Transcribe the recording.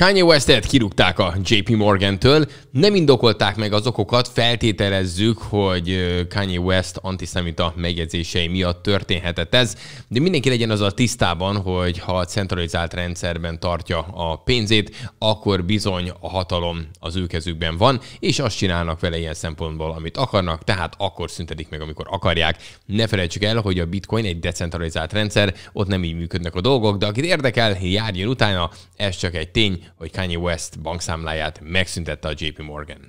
Kanye Westet kirúgták a JP Morgan-től, nem indokolták meg az okokat, feltételezzük, hogy Kanye West antiszemita megjegyzései miatt történhetett ez, de mindenki legyen az a tisztában, hogy ha a centralizált rendszerben tartja a pénzét, akkor bizony a hatalom az ő kezükben van, és azt csinálnak vele ilyen szempontból, amit akarnak, tehát akkor szüntetik meg, amikor akarják. Ne felejtsük el, hogy a bitcoin egy decentralizált rendszer, ott nem így működnek a dolgok, de akit érdekel, járjon utána, ez csak egy tény, hogy Kanye West bankszámláját megszüntette a JP Morgan.